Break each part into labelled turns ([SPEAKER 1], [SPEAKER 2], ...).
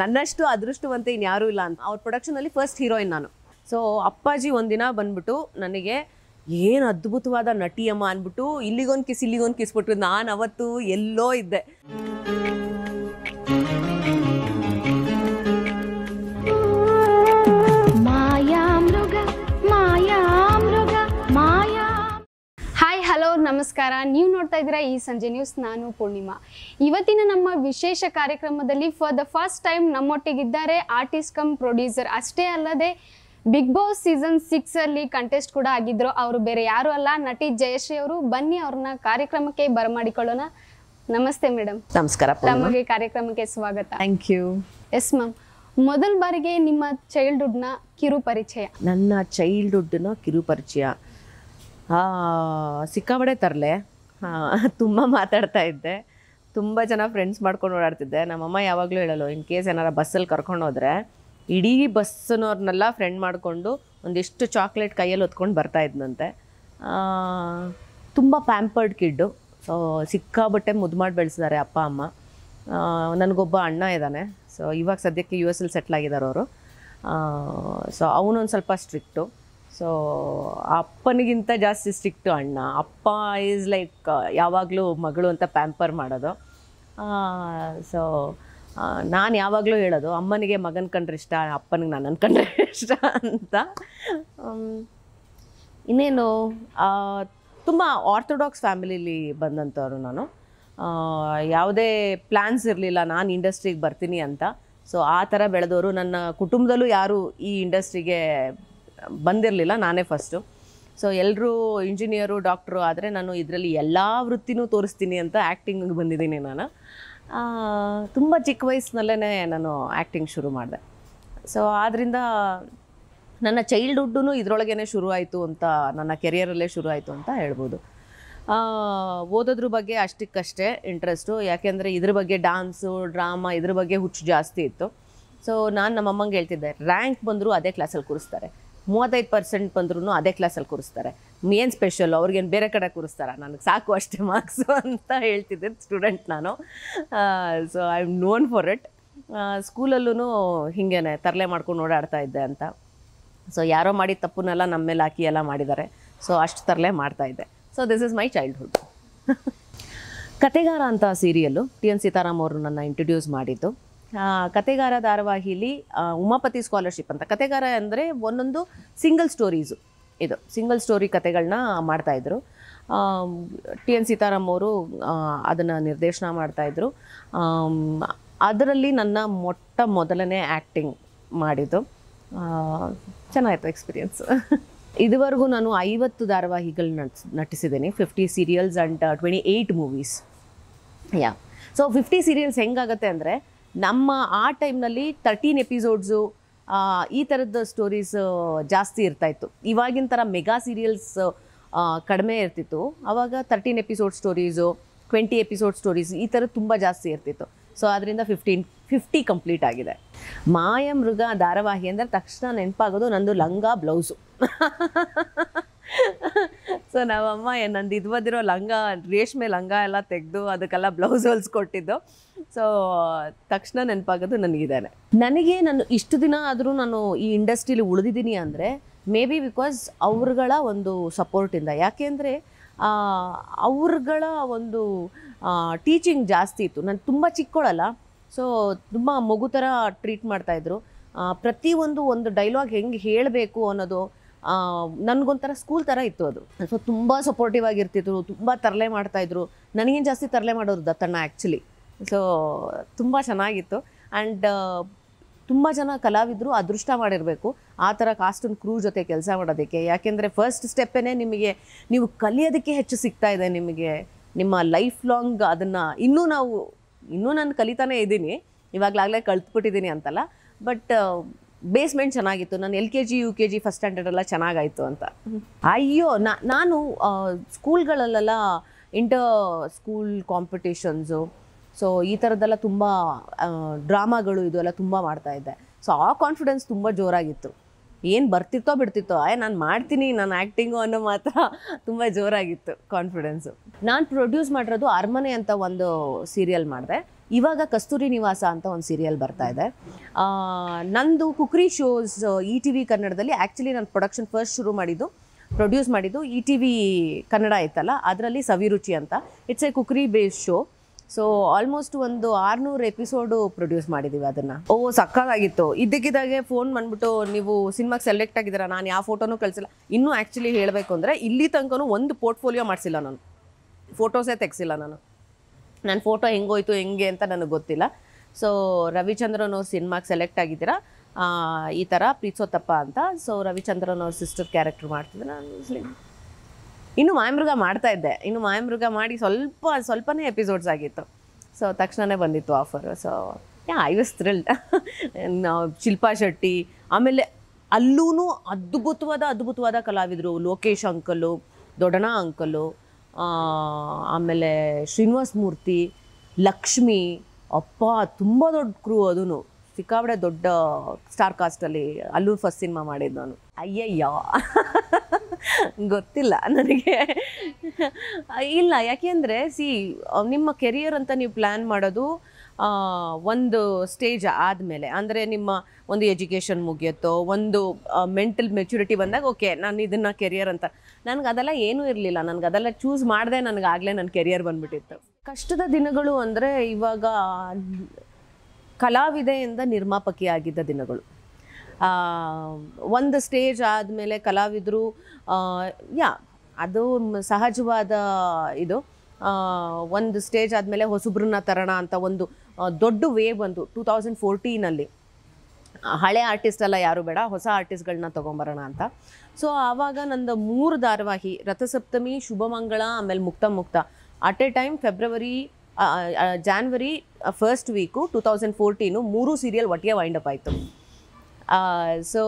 [SPEAKER 1] ನನ್ನಷ್ಟು ಅದೃಷ್ಟವಂತ ಇನ್ಯಾರೂ ಇಲ್ಲ ಅಂತ ಅವ್ರ ಅಲ್ಲಿ ಫಸ್ಟ್ ಹೀರೋಯಿನ್ ನಾನು ಸೊ ಅಪ್ಪಾಜಿ ಒಂದಿನ ಬಂದ್ಬಿಟ್ಟು ನನಗೆ ಏನು ಅದ್ಭುತವಾದ ನಟಿಯಮ್ಮ ಅನ್ಬಿಟ್ಟು ಇಲ್ಲಿಗೊಂದು ಕಿಸ್ ಇಲ್ಲಿಗೊಂದು ಕಿಸ್ ನಾನು ಅವತ್ತು ಎಲ್ಲೋ ಇದ್ದೆ ನಮಸ್ಕಾರ ನೀವು ನೋಡ್ತಾ ಇದ್ದೀರಾ ಈ ಸಂಜೆ ನ್ಯೂಸ್ ನಾನು ಪೂರ್ಣಿಮಾ ಇವತ್ತಿನ ನಮ್ಮ ವಿಶೇಷ ಕಾರ್ಯಕ್ರಮದಲ್ಲಿ ಫಾರ್ ದ ಫಸ್ಟ್ ಟೈಮ್ ನಮ್ಮೊಟ್ಟಿಗಿದ್ದಾರೆ ಆರ್ಟಿಸ್ಟ್ ಕಮ್ ಪ್ರೊಡ್ಯೂಸರ್ ಅಷ್ಟೇ ಅಲ್ಲದೆ ಬಿಗ್ ಬಾಸ್ ಸೀಸನ್ ಸಿಕ್ಸ್ ಅಲ್ಲಿ ಕಂಟೆಸ್ಟ್ ಕೂಡ ಆಗಿದ್ರು ಅವರು ಬೇರೆ ಯಾರು ಅಲ್ಲ ನಟಿ ಜಯಶ್ರೀ ಅವರು ಬನ್ನಿ ಅವ್ರನ್ನ ಕಾರ್ಯಕ್ರಮಕ್ಕೆ ಬರಮಾಡಿಕೊಳ್ಳೋಣ ನಮಸ್ತೆ ಮೇಡಮ್ ನಮಸ್ಕಾರ ನಮಗೆ ಕಾರ್ಯಕ್ರಮಕ್ಕೆ ಸ್ವಾಗತ ಥ್ಯಾಂಕ್ ಯು ಎಸ್ ಮ್ಯಾಮ್ ಮೊದಲ ಬಾರಿಗೆ ನಿಮ್ಮ ಚೈಲ್ಡ್ಹುಡ್ನ ಕಿರು ಪರಿಚಯ ನನ್ನ ಚೈಲ್ಡ್ಹುಡ್ನ ಕಿರು ಪರಿಚಯ ಸಿಕ್ಕಾಬಡೆ ತರಲೆ ತುಂಬ ಮಾತಾಡ್ತಾ ಇದ್ದೆ ತುಂಬ ಜನ ಫ್ರೆಂಡ್ಸ್ ಮಾಡ್ಕೊಂಡು ಓಡಾಡ್ತಿದ್ದೆ ನಮ್ಮಮ್ಮ ಯಾವಾಗಲೂ ಹೇಳಲ್ಲ ಇನ್ ಕೇಸ್ ಏನಾರ ಬಸ್ಸಲ್ಲಿ ಕರ್ಕೊಂಡು ಹೋದರೆ ಇಡೀ ಬಸ್ಸನ್ನೋರ್ನೆಲ್ಲ ಫ್ರೆಂಡ್ ಮಾಡಿಕೊಂಡು ಒಂದಿಷ್ಟು ಚಾಕ್ಲೇಟ್ ಕೈಯಲ್ಲಿ ಹೊತ್ಕೊಂಡು ಬರ್ತಾ ಇದ್ದಂತೆ ತುಂಬ ಪ್ಯಾಂಪರ್ಡ್ ಕಿಡ್ಡು ಸೊ ಸಿಕ್ಕಾಬಟ್ಟೆ ಮುದ್ದು ಮಾಡಿ ಬೆಳೆಸಿದ್ದಾರೆ ಅಪ್ಪ ಅಮ್ಮ ನನಗೊಬ್ಬ ಅಣ್ಣ ಇದ್ದಾನೆ ಸೊ ಇವಾಗ ಸದ್ಯಕ್ಕೆ ಯು ಎಸ್ ಎಲ್ ಸೆಟ್ಲ್ ಆಗಿದ್ದಾರೆ ಅವರು ಸೊ ಅವನೊಂದು ಸ್ವಲ್ಪ ಸ್ಟ್ರಿಕ್ಟು ಸೊ ಅಪ್ಪನಿಗಿಂತ ಜಾಸ್ತಿ ಸ್ಟ್ರಿಕ್ಟು ಅಣ್ಣ ಅಪ್ಪ ಈಸ್ ಲೈಕ್ ಯಾವಾಗಲೂ ಮಗಳು ಅಂತ ಪ್ಯಾಂಪರ್ ಮಾಡೋದು ಸೊ ನಾನು ಯಾವಾಗಲೂ ಹೇಳೋದು ಅಮ್ಮನಿಗೆ ಮಗನ ಕಂಡ್ರೆ ಇಷ್ಟ ಅಪ್ಪನಿಗೆ ನನ್ನನ್ನು ಕಂಡ್ರೆ ಇಷ್ಟ ಅಂತ ಇನ್ನೇನು ತುಂಬ ಆರ್ಥೋಡಾಕ್ಸ್ ಫ್ಯಾಮಿಲಿಲಿ ಬಂದಂಥವ್ರು ನಾನು ಯಾವುದೇ ಪ್ಲ್ಯಾನ್ಸ್ ಇರಲಿಲ್ಲ ನಾನು ಇಂಡಸ್ಟ್ರಿಗೆ ಬರ್ತೀನಿ ಅಂತ ಸೊ ಆ ಥರ ಬೆಳೆದವರು ನನ್ನ ಕುಟುಂಬದಲ್ಲೂ ಯಾರು ಈ ಇಂಡಸ್ಟ್ರಿಗೆ ಬಂದಿರಲಿಲ್ಲ ನಾನೇ ಫಸ್ಟು ಸೊ ಎಲ್ಲರೂ ಇಂಜಿನಿಯರು ಡಾಕ್ಟ್ರು ಆದರೆ ನಾನು ಇದರಲ್ಲಿ ಎಲ್ಲ ವೃತ್ತಿನೂ ತೋರಿಸ್ತೀನಿ ಅಂತ ಆ್ಯಕ್ಟಿಂಗಿಗೆ ಬಂದಿದ್ದೀನಿ ನಾನು ತುಂಬ ಚಿಕ್ಕ ವಯಸ್ಸಿನಲ್ಲೇ ನಾನು ಆ್ಯಕ್ಟಿಂಗ್ ಶುರು ಮಾಡಿದೆ ಸೊ ಆದ್ದರಿಂದ ನನ್ನ ಚೈಲ್ಡ್ಹುಡ್ಡೂ ಇದರೊಳಗೇ ಶುರು ಆಯಿತು ಅಂತ ನನ್ನ ಕೆರಿಯರಲ್ಲೇ ಶುರು ಆಯಿತು ಅಂತ ಹೇಳ್ಬೋದು ಓದೋದ್ರ ಬಗ್ಗೆ ಅಷ್ಟಕ್ಕಷ್ಟೇ ಇಂಟ್ರೆಸ್ಟು ಯಾಕೆಂದರೆ ಇದ್ರ ಬಗ್ಗೆ ಡಾನ್ಸು ಡ್ರಾಮಾ ಇದ್ರ ಬಗ್ಗೆ ಹುಚ್ಚು ಜಾಸ್ತಿ ಇತ್ತು ಸೊ ನಾನು ನಮ್ಮಮ್ಮಂಗೆ ಹೇಳ್ತಿದ್ದೆ ರ್ಯಾಂಕ್ ಬಂದರೂ ಅದೇ ಕ್ಲಾಸಲ್ಲಿ ಕೂರಿಸ್ತಾರೆ ಮೂವತ್ತೈದು ಪರ್ಸೆಂಟ್ ಬಂದ್ರೂ ಅದೇ ಕ್ಲಾಸಲ್ಲಿ ಕೂರಿಸ್ತಾರೆ ಏನು ಸ್ಪೆಷಲ್ ಅವ್ರಿಗೇನು ಬೇರೆ ಕಡೆ ಕೂರಿಸ್ತಾರ ನನಗೆ ಸಾಕು ಅಷ್ಟೇ ಮಾರ್ಕ್ಸು ಅಂತ ಹೇಳ್ತಿದ್ದೆ ಸ್ಟೂಡೆಂಟ್ ನಾನು so I am known for it ಸ್ಕೂಲಲ್ಲೂ ಹಿಂಗೇನೆ ತರಲೆ ಮಾಡ್ಕೊಂಡು ಓಡಾಡ್ತಾ ಇದ್ದೆ ಅಂತ ಸೊ ಯಾರೋ ಮಾಡಿದ ತಪ್ಪನ್ನೆಲ್ಲ ನಮ್ಮ ಮೇಲೆ ಹಾಕಿ ಎಲ್ಲ ಮಾಡಿದ್ದಾರೆ ಸೊ ಅಷ್ಟು ತರಲೆ ಇದ್ದೆ so this is my childhood Kathegara ಅಂತ ಸೀರಿಯಲ್ಲು ಟಿ ಎನ್ ಸೀತಾರಾಮ್ ಅವರು ನನ್ನ ಇಂಟ್ರೊಡ್ಯೂಸ್ ಮಾಡಿದ್ದು ಕತೆಗಾರ ಧಾರಾವಾಹಿಲಿ ಉಮಾಪತಿ ಸ್ಕಾಲರ್ಶಿಪ್ ಅಂತ ಕತೆಗಾರ ಅಂದರೆ ಒಂದೊಂದು ಸಿಂಗಲ್ ಸ್ಟೋರೀಸು ಇದು ಸಿಂಗಲ್ ಸ್ಟೋರಿ ಕತೆಗಳನ್ನ ಮಾಡ್ತಾಯಿದ್ರು ಟಿ ಎನ್ ಸೀತಾರಾಮ್ ಅವರು ಅದನ್ನು ನಿರ್ದೇಶನ ಮಾಡ್ತಾಯಿದ್ರು ಅದರಲ್ಲಿ ನನ್ನ ಮೊಟ್ಟ ಮೊದಲನೇ ಆ್ಯಕ್ಟಿಂಗ್ ಮಾಡಿದ್ದು ಚೆನ್ನಾಗಿತ್ತು ಎಕ್ಸ್ಪೀರಿಯನ್ಸ್ ಇದುವರೆಗೂ ನಾನು ಐವತ್ತು ಧಾರಾವಾಹಿಗಳು ನಟ್ಸ್ ನಟಿಸಿದ್ದೀನಿ fifty serials and twenty eight movies yeah so fifty serials ಹೆಂಗಾಗತ್ತೆ ಅಂದರೆ ನಮ್ಮ ಆ ಟೈಮ್ನಲ್ಲಿ ತರ್ಟೀನ್ ಎಪಿಸೋಡ್ಸು ಈ ಥರದ ಸ್ಟೋರೀಸ್ ಜಾಸ್ತಿ ಇರ್ತಾಯಿತ್ತು ಇವಾಗಿನ ಥರ ಮೆಗಾ ಸೀರಿಯಲ್ಸ್ ಕಡಿಮೆ ಇರ್ತಿತ್ತು ಆವಾಗ thirteen episode stories twenty episode stories ಈ ಥರದ್ದು ತುಂಬ ಜಾಸ್ತಿ ಇರ್ತಿತ್ತು ಸೊ ಅದರಿಂದ ಫಿಫ್ಟೀನ್ ಫಿಫ್ಟಿ ಕಂಪ್ಲೀಟ್ ಆಗಿದೆ ಮಾಯ ಮೃಗ ಧಾರಾವಾಹಿ ಅಂದರೆ ತಕ್ಷಣ ನೆನಪಾಗೋದು ನಂದು ಲಂಗ ಬ್ಲೌಸು ಸೊ ನಮ್ಮಮ್ಮ ನಂದು ಇದು ಬಂದಿರೋ ಲಂಗ ರೇಷ್ಮೆ ಲಂಗ ಎಲ್ಲ ತೆಗೆದು ಅದಕ್ಕೆಲ್ಲ ಬ್ಲೌಸ್ ಹೊಲ್ಸ್ಕೊಟ್ಟಿದ್ದು ಸೊ ತಕ್ಷಣ ನೆನಪಾಗೋದು ನನಗಿದ್ದಾನೆ ನನಗೆ ನಾನು ಇಷ್ಟು ದಿನ ಆದರೂ ನಾನು ಈ ಇಂಡಸ್ಟ್ರೀಲಿ ಉಳಿದಿದ್ದೀನಿ ಅಂದರೆ ಮೇ ಬಿ ಬಿಕಾಸ್ ಅವ್ರಗಳ ಒಂದು ಸಪೋರ್ಟಿಂದ ಯಾಕೆಂದರೆ ಅವ್ರಗಳ ಒಂದು ಟೀಚಿಂಗ್ ಜಾಸ್ತಿ ಇತ್ತು ನಾನು ತುಂಬ ಚಿಕ್ಕೋಳಲ್ಲ ಸೊ ತುಂಬ ಮಗು ಥರ ಟ್ರೀಟ್ ಮಾಡ್ತಾಯಿದ್ರು ಪ್ರತಿಯೊಂದು ಒಂದು ಡೈಲಾಗ್ ಹೆಂಗೆ ಹೇಳಬೇಕು ಅನ್ನೋದು ನನಗೊಂಥರ ಸ್ಕೂಲ್ ಥರ ಇತ್ತು ಅದು ಸೊ ತುಂಬ ಸಪೋರ್ಟಿವ್ ಆಗಿರ್ತಿದ್ರು ತುಂಬ ತರಲೆ ಮಾಡ್ತಾಯಿದ್ರು ನನಗೇನು ಜಾಸ್ತಿ ತರಲೆ ಮಾಡೋರು ದತ್ತಣ್ಣ ಆ್ಯಕ್ಚುಲಿ ಸೊ ತುಂಬ ಚೆನ್ನಾಗಿತ್ತು ಆ್ಯಂಡ್ uh, ತುಂಬ ಜನ ಕಲಾವಿದರು ಅದೃಷ್ಟ ಮಾಡಿರಬೇಕು ಆ ಥರ ಕಾಸ್ಟನ್ ಕ್ರೂ ಜೊತೆ ಕೆಲಸ ಮಾಡೋದಕ್ಕೆ ಯಾಕೆಂದರೆ ಫಸ್ಟ್ ಸ್ಟೆಪ್ಪೇ ನಿಮಗೆ ನೀವು ಕಲಿಯೋದಕ್ಕೆ ಹೆಚ್ಚು ಸಿಗ್ತಾ ಇದೆ ನಿಮಗೆ ನಿಮ್ಮ ಲೈಫ್ ಲಾಂಗ್ ಅದನ್ನು ಇನ್ನೂ ನಾವು ಇನ್ನೂ ನಾನು ಕಲಿತಾನೇ ಇದ್ದೀನಿ ಇವಾಗಲಾಗಲೇ ಕಲ್ತ್ಬಿಟ್ಟಿದ್ದೀನಿ ಅಂತಲ್ಲ ಬಟ್ ಬೇಸ್ಮೆಂಟ್ uh, ಚೆನ್ನಾಗಿತ್ತು ನಾನು L K G U K G first ಸ್ಟ್ಯಾಂಡರ್ಡೆಲ್ಲ ಚೆನ್ನಾಗಾಯಿತು ಅಂತ ಅಯ್ಯೋ ನಾನು ಸ್ಕೂಲ್ಗಳಲ್ಲೆಲ್ಲ ಇಂಟರ್ ಸ್ಕೂಲ್ ಕಾಂಪಿಟೇಷನ್ಸು ಸೊ ಈ ಥರದ್ದೆಲ್ಲ ತುಂಬ ಡ್ರಾಮಾಗಳು ಇದು ಎಲ್ಲ ತುಂಬ ಮಾಡ್ತಾ ಇದ್ದೆ ಸೊ ಆ ಕಾನ್ಫಿಡೆನ್ಸ್ ತುಂಬ ಜೋರಾಗಿತ್ತು ಏನು ಬರ್ತಿತ್ತೋ ಬಿಡ್ತಿತ್ತೋ ಏ ನಾನು ಮಾಡ್ತೀನಿ ನಾನು ಆ್ಯಕ್ಟಿಂಗು ಅನ್ನೋ ಮಾತ್ರ ತುಂಬ ಜೋರಾಗಿತ್ತು ಕಾನ್ಫಿಡೆನ್ಸು ನಾನು ಪ್ರೊಡ್ಯೂಸ್ ಮಾಡಿರೋದು ಅರಮನೆ ಅಂತ ಒಂದು ಸೀರಿಯಲ್ ಮಾಡಿದೆ ಇವಾಗ ಕಸ್ತೂರಿ ನಿವಾಸ ಅಂತ ಒಂದು ಸೀರಿಯಲ್ ಬರ್ತಾ ಇದೆ ನಂದು cookery shows E T V ಕನ್ನಡದಲ್ಲಿ ಆ್ಯಕ್ಚುಲಿ ನಾನು ಪ್ರೊಡಕ್ಷನ್ ಫಸ್ಟ್ ಶುರು ಮಾಡಿದ್ದು ಪ್ರೊಡ್ಯೂಸ್ ಮಾಡಿದ್ದು ಇ ಟಿ ವಿ ಕನ್ನಡ ಆಯ್ತಲ್ಲ ಅದರಲ್ಲಿ ಸವಿರುಚಿ ಅಂತ it's a cookery based show so almost ಒಂದು ಆರ್ನೂರು ಎಪಿಸೋಡು ಪ್ರೊಡ್ಯೂಸ್ ಮಾಡಿದ್ದೀವಿ ಅದನ್ನು ಓ ಸಕ್ಕದಾಗಿತ್ತು ಇದ್ದಕ್ಕಿದ್ದಾಗೆ ಫೋನ್ ಬಂದ್ಬಿಟ್ಟು ನೀವು ಸಿನಿಮಾಗೆ ಸೆಲೆಕ್ಟ್ ಆಗಿದ್ದೀರಾ ನಾನು ಯಾವ ಫೋಟೋನೂ ಕಳಿಸಿಲ್ಲ ಇನ್ನೂ ಆ್ಯಕ್ಚುಲಿ ಹೇಳಬೇಕು ಅಂದರೆ ಇಲ್ಲಿ ತನಕನೂ ಒಂದು ಪೋರ್ಟ್ಫೋಲಿಯೋ ಮಾಡಿಸಿಲ್ಲ ನಾನು ಫೋಟೋಸೇ ತೆಗೆಸಿಲ್ಲ ನಾನು ನನ್ನ ಫೋಟೋ ಹೆಂಗೋಯ್ತು ಹೆಂಗೆ ಅಂತ ನನಗೆ ಗೊತ್ತಿಲ್ಲ ಸೊ ರವಿಚಂದ್ರನ್ ಅವ್ರ ಸಿನಿಮಾಗೆ ಸೆಲೆಕ್ಟ್ ಆಗಿದ್ದೀರಾ ಈ ಥರ ಪ್ರೀತ್ಸೋತಪ್ಪ ಅಂತ ಸೊ ರವಿಚಂದ್ರನ್ ಅವ್ರ ಸಿಸ್ಟರ್ ಕ್ಯಾರೆಕ್ಟರ್ ಮಾಡ್ತಿದ್ದೆ ನಾನು ಇನ್ನು ಮಾಯಮೃಗ ಮಾಡ್ತಾ ಇದ್ದೆ ಇನ್ನು ಮಾಯಮೃಗ ಮಾಡಿ ಸ್ವಲ್ಪ ಸ್ವಲ್ಪನೇ ಎಪಿಸೋಡ್ಸ್ ಆಗಿತ್ತು ಸೊ ತಕ್ಷಣವೇ ಬಂದಿತ್ತು offer so yeah I was thrilled ನಾವು ಶಿಲ್ಪಾ ಶೆಟ್ಟಿ ಆಮೇಲೆ ಅಲ್ಲೂ ಅದ್ಭುತವಾದ ಅದ್ಭುತವಾದ ಕಲಾವಿದರು ಲೋಕೇಶ್ ಅಂಕಲು ದೊಡ್ಡಣ ಅಂಕಲು ಆಮೇಲೆ ಶ್ರೀನಿವಾಸ್ ಮೂರ್ತಿ ಲಕ್ಷ್ಮಿ ಅಪ್ಪ ತುಂಬ ದೊಡ್ಡ ಕ್ರೂ ಅದೂ ಸಿಕ್ಕಾಬಡೆ ದೊಡ್ಡ ಸ್ಟಾರ್ ಕಾಸ್ಟಲ್ಲಿ ಅಲ್ಲೂ ಫಸ್ಟ್ ಸಿನಿಮಾ ಮಾಡಿದ್ದು ನಾನು ಅಯ್ಯಯ್ಯೋ ಗೊತ್ತಿಲ್ಲ ನನಗೆ ಇಲ್ಲ ಯಾಕೆಂದರೆ ಸಿ ನಿಮ್ಮ ಕೆರಿಯರ್ ಅಂತ ನೀವು ಪ್ಲ್ಯಾನ್ ಮಾಡೋದು ಒಂದು ಸ್ಟೇಜ್ ಆದಮೇಲೆ ಅಂದರೆ ನಿಮ್ಮ ಒಂದು ಎಜುಕೇಷನ್ ಮುಗಿಯುತ್ತೋ ಒಂದು ಮೆಂಟಲ್ ಮೆಚುರಿಟಿ ಬಂದಾಗ ಓಕೆ ನಾನು ಇದನ್ನು ಕೆರಿಯರ್ ಅಂತ ನನಗೆ ಅದೆಲ್ಲ ಏನೂ ಇರಲಿಲ್ಲ ನನಗೆ ಅದೆಲ್ಲ ಚೂಸ್ ಮಾಡಿದೆ ನನಗೆ ಆಗಲೇ ನನ್ನ ಕೆರಿಯರ್ ಬಂದ್ಬಿಟ್ಟಿತ್ತು ಕಷ್ಟದ ದಿನಗಳು ಅಂದರೆ ಇವಾಗ ಕಲಾವಿದೆಯಿಂದ ನಿರ್ಮಾಪಕಿಯಾಗಿದ್ದ ದಿನಗಳು ಒಂದು ಸ್ಟೇಜ್ ಆದಮೇಲೆ ಕಲಾವಿದರು ಯಾ ಅದು ಸಹಜವಾದ ಇದು ಒಂದು ಸ್ಟೇಜ್ ಆದಮೇಲೆ ಹೊಸಬ್ರನ್ನ ತರೋಣ ಅಂತ ಒಂದು ದೊಡ್ಡ ವೇ ಬಂದು ಟೂ ತೌಸಂಡ್ ಫೋರ್ಟೀನಲ್ಲಿ ಹಳೆ ಆರ್ಟಿಸ್ಟ್ ಎಲ್ಲ ಯಾರು ಬೇಡ ಹೊಸ ಆರ್ಟಿಸ್ಟ್ಗಳನ್ನ ತೊಗೊಂಬರೋಣ ಅಂತ ಸೊ ಆವಾಗ ನಂದು ಮೂರು ಧಾರಾವಾಹಿ ರಥಸಪ್ತಮಿ ಶುಭಮಂಗಳ ಆಮೇಲೆ Muktha Muktha at a time February January first week two thousand fourteen ಮೂರು ಸೀರಿಯಲ್ ಒಟ್ಟಿಗೆ ವೈಂಡಪ್ ಆಯಿತು so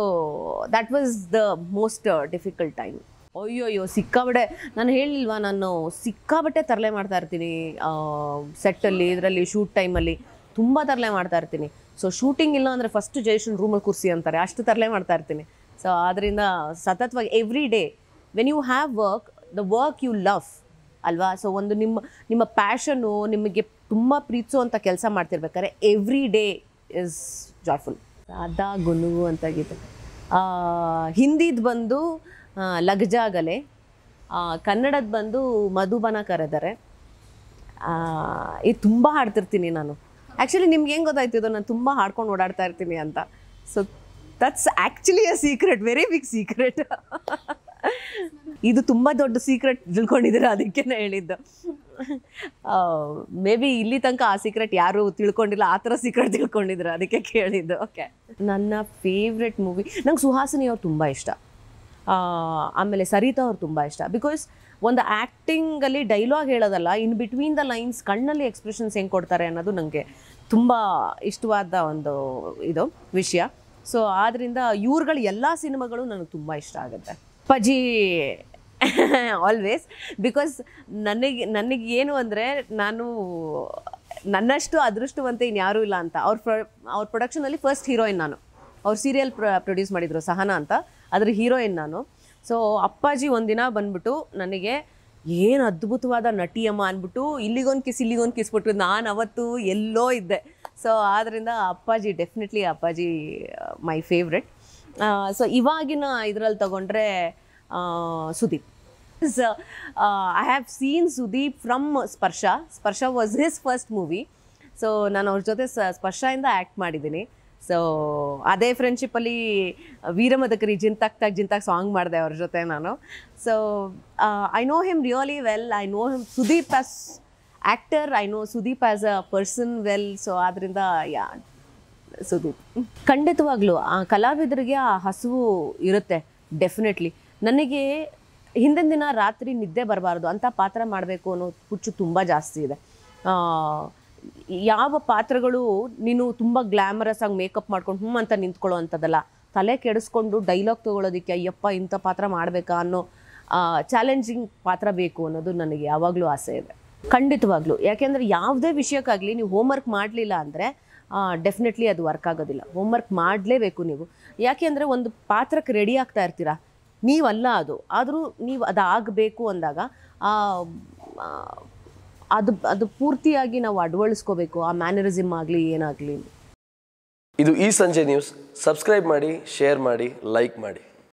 [SPEAKER 1] that was the most difficult time ಅಯ್ಯೋ ಅಯ್ಯೋ ಸಿಕ್ಕಾಬಟ್ಟೆ ನಾನು ಹೇಳಿಲ್ವಾ ನಾನು ಸಿಕ್ಕಾಬಟ್ಟೆ ತರಲೆ ಮಾಡ್ತಾ ಇರ್ತೀನಿ ಸೆಟ್ಟಲ್ಲಿ ಇದರಲ್ಲಿ ಶೂಟ್ ಟೈಮಲ್ಲಿ ತುಂಬ ತರಲೆ ಮಾಡ್ತಾ ಇರ್ತೀನಿ ಸೊ ಶೂಟಿಂಗ್ ಇಲ್ಲ ಅಂದರೆ ಫಸ್ಟ್ ಜಯಶನ್ ರೂಮಲ್ಲಿ ಕುರ್ಸಿ ಅಂತಾರೆ ಅಷ್ಟು ತರಲೆ ಮಾಡ್ತಾ ಇರ್ತೀನಿ ಸೊ ಆದ್ದರಿಂದ ಸತತವಾಗಿ every day when you have work the work you love ಅಲ್ವಾ ಸೊ ಒಂದು ನಿಮ್ಮ ನಿಮ್ಮ ಪ್ಯಾಷನ್ನು ನಿಮಗೆ ತುಂಬ ಪ್ರೀತಿಸುವಂಥ ಕೆಲಸ ಮಾಡ್ತಿರ್ಬೇಕಾದ್ರೆ ಎವ್ರಿ ಡೇ ಇಸ್ ಜಾಯ್ಫುಲ್ ಸಾದಾ ಗುನುಗು ಅಂತಾಗಿದೆ ಹಿಂದಿದ್ ಬಂದು ಲಗ್ಜಾಗಲೆ ಕನ್ನಡದ ಬಂದು ಮಧುಬನ ಕರೆದರೆ ಇದು ತುಂಬ ಹಾಡ್ತಿರ್ತೀನಿ ನಾನು ಆ್ಯಕ್ಚುಲಿ ನಿಮ್ಗೆ ಹೆಂಗೆ ಗೊತ್ತಾಯ್ತು ಇದು ನಾನು ತುಂಬ ಹಾಡ್ಕೊಂಡು ಓಡಾಡ್ತಾ ಇರ್ತೀನಿ ಅಂತ so that's actually a secret very big secret ಇದು ತುಂಬ ದೊಡ್ಡ ಸೀಕ್ರೆಟ್ ತಿಳ್ಕೊಂಡಿದ್ದೀರಾ ಅದಕ್ಕೆ ಹೇಳಿದ್ದು ಮೇ ಬಿ ಇಲ್ಲಿ ತನಕ ಆ ಸೀಕ್ರೆಟ್ ಯಾರು ತಿಳ್ಕೊಂಡಿಲ್ಲ ಆ ಥರ ಸೀಕ್ರೆಟ್ ತಿಳ್ಕೊಂಡಿದ್ರು ಅದಕ್ಕೆ ಕೇಳಿದ್ದು ಓಕೆ ನನ್ನ ಫೇವ್ರೆಟ್ ಮೂವಿ ನಂಗೆ ಸುಹಾಸಿನಿ ಅವ್ರು ತುಂಬ ಇಷ್ಟ ಆಮೇಲೆ ಸರಿತಾ ಅವ್ರು ತುಂಬ ಇಷ್ಟ ಬಿಕಾಸ್ ಒಂದು ಆ್ಯಕ್ಟಿಂಗಲ್ಲಿ ಡೈಲಾಗ್ ಹೇಳೋದಲ್ಲ ಇನ್ ಬಿಟ್ವೀನ್ ದ ಲೈನ್ಸ್ ಕಣ್ಣಲ್ಲಿ ಎಕ್ಸ್ಪ್ರೆಷನ್ಸ್ ಹೆಂಗೆ ಕೊಡ್ತಾರೆ ಅನ್ನೋದು ನನಗೆ ತುಂಬ ಇಷ್ಟವಾದ ಒಂದು ಇದು ವಿಷಯ ಸೊ ಆದ್ದರಿಂದ ಇವ್ರುಗಳ ಎಲ್ಲ ಸಿನಿಮಾಗಳು ನನಗೆ ತುಂಬ ಇಷ್ಟ ಆಗುತ್ತೆ ಪಜಿ ಆಲ್ವೇಸ್ ಬಿಕಾಸ್ ನನಗೆ ನನಗೆ ಏನು ಅಂದರೆ ನಾನು ನನ್ನಷ್ಟು ಅದೃಷ್ಟವಂತೆ ಯಾರೂ ಇಲ್ಲ ಅಂತ ಅವ್ರ ಪ್ರೊ ಅವ್ರ ಪ್ರೊಡಕ್ಷನಲ್ಲಿ ಫಸ್ಟ್ ಹೀರೋಯಿನ್ ನಾನು ಅವ್ರ ಸೀರಿಯಲ್ ಪ್ರೊಡ್ಯೂಸ್ ಮಾಡಿದರು ಸಹನಾ ಅಂತ ಅದ್ರ ಹೀರೋಯಿನ್ ನಾನು ಸೊ ಅಪ್ಪಾಜಿ ಒಂದಿನ ಬಂದ್ಬಿಟ್ಟು ನನಗೆ ಏನು ಅದ್ಭುತವಾದ ನಟಿಯಮ್ಮ ಅಂದ್ಬಿಟ್ಟು ಇಲ್ಲಿಗೊಂದು ಕಿಸ್ ಇಲ್ಲಿಗೊಂದು ಕಿಸ್ ಬಿಟ್ಟು ನಾನು ಅವತ್ತು ಎಲ್ಲೋ ಇದ್ದೆ ಸೊ ಆದ್ದರಿಂದ ಅಪ್ಪಾಜಿ ಡೆಫಿನೆಟ್ಲಿ ಅಪ್ಪಾಜಿ ಮೈ ಫೇವ್ರೆಟ್ ಸೊ ಇವಾಗಿನ ಇದರಲ್ಲಿ ತಗೊಂಡ್ರೆ Sudeep because uh, I have seen Sudeep from Sparsha. Sparsha was his first movie. So ನಾನು ಅವ್ರ ಜೊತೆ ಇಂದ ಆ್ಯಕ್ಟ್ ಮಾಡಿದ್ದೀನಿ ಸೊ ಅದೇ ಫ್ರೆಂಡ್ಶಿಪ್ಪಲ್ಲಿ ವೀರಮದಕರಿ ಜಿಂತಾಗ್ತಾಗ ಜಿಂತಾಗ್ ಸಾಂಗ್ ಮಾಡಿದೆ ಅವ್ರ ಜೊತೆ ನಾನು so I know him really well I know him Sudeep as actor I know Sudeep as a person well so ಆದ್ದರಿಂದ ಯಾ ಸುದೀಪ್ ಖಂಡಿತವಾಗ್ಲೂ ಆ ಕಲಾವಿದರಿಗೆ ಆ ಹಸುವು ಇರುತ್ತೆ ಡೆಫಿನೆಟ್ಲಿ ನನಗೆ ಹಿಂದಿನ ದಿನ ರಾತ್ರಿ ನಿದ್ದೆ ಬರಬಾರ್ದು ಅಂಥ ಪಾತ್ರ ಮಾಡಬೇಕು ಅನ್ನೋ ಹುಚ್ಚು ತುಂಬ ಜಾಸ್ತಿ ಇದೆ ಯಾವ ಪಾತ್ರಗಳು ನೀನು ತುಂಬ ಗ್ಲ್ಯಾಮರಸ್ ಆಗಿ ಮೇಕಪ್ ಮಾಡ್ಕೊಂಡು ಹ್ಞೂ ಅಂತ ನಿಂತ್ಕೊಳ್ಳೋ ಅಂಥದ್ದಲ್ಲ ತಲೆ ಕೆಡಿಸ್ಕೊಂಡು ಡೈಲಾಗ್ ತೊಗೊಳೋದಕ್ಕೆ ಅಯ್ಯಪ್ಪ ಇಂಥ ಪಾತ್ರ ಮಾಡಬೇಕಾ ಅನ್ನೋ ಚಾಲೆಂಜಿಂಗ್ ಪಾತ್ರ ಬೇಕು ಅನ್ನೋದು ನನಗೆ ಯಾವಾಗಲೂ ಆಸೆ ಇದೆ ಖಂಡಿತವಾಗ್ಲೂ ಯಾಕೆಂದರೆ ಯಾವುದೇ ವಿಷಯಕ್ಕಾಗಲಿ ನೀವು ಹೋಮ್ವರ್ಕ್ ಮಾಡಲಿಲ್ಲ ಅಂದರೆ ಡೆಫಿನೆಟ್ಲಿ ಅದು ವರ್ಕ್ ಆಗೋದಿಲ್ಲ ಹೋಮ್ವರ್ಕ್ ಮಾಡಲೇಬೇಕು ನೀವು ಯಾಕೆ ಅಂದರೆ ಒಂದು ಪಾತ್ರಕ್ಕೆ ರೆಡಿ ಆಗ್ತಾ ಇರ್ತೀರಾ ನೀವಲ್ಲ ಅದು ಆದರೂ ನೀವು ಅದು ಆಗಬೇಕು ಅಂದಾಗ ಅದು ಅದು ಪೂರ್ತಿಯಾಗಿ ನಾವು ಅಡ್ವಳಿಸ್ಕೋಬೇಕು ಆ ಮ್ಯಾನರಿಸಮ್ ಆಗಲಿ ಏನಾಗಲಿ ಇದು ಈ ಸಂಜೆ ನ್ಯೂಸ್ ಸಬ್ಸ್ಕ್ರೈಬ್ ಮಾಡಿ ಶೇರ್ ಮಾಡಿ ಲೈಕ್ ಮಾಡಿ